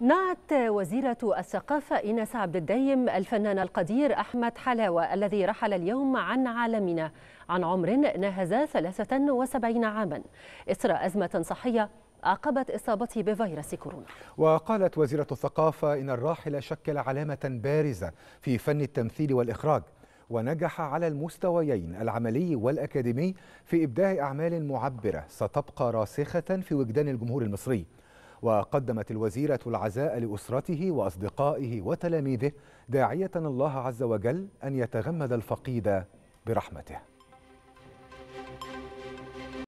نعت وزيرة الثقافة إيناس عبد الديم الفنان القدير أحمد حلاوة الذي رحل اليوم عن عالمنا عن عمر ناهز 73 عاما إثر أزمة صحية عقبت إصابته بفيروس كورونا وقالت وزيرة الثقافة إن الراحل شكل علامة بارزة في فن التمثيل والإخراج ونجح على المستويين العملي والأكاديمي في إبداع أعمال معبرة ستبقى راسخة في وجدان الجمهور المصري وقدمت الوزيرة العزاء لأسرته وأصدقائه وتلاميذه داعية الله عز وجل أن يتغمد الفقيد برحمته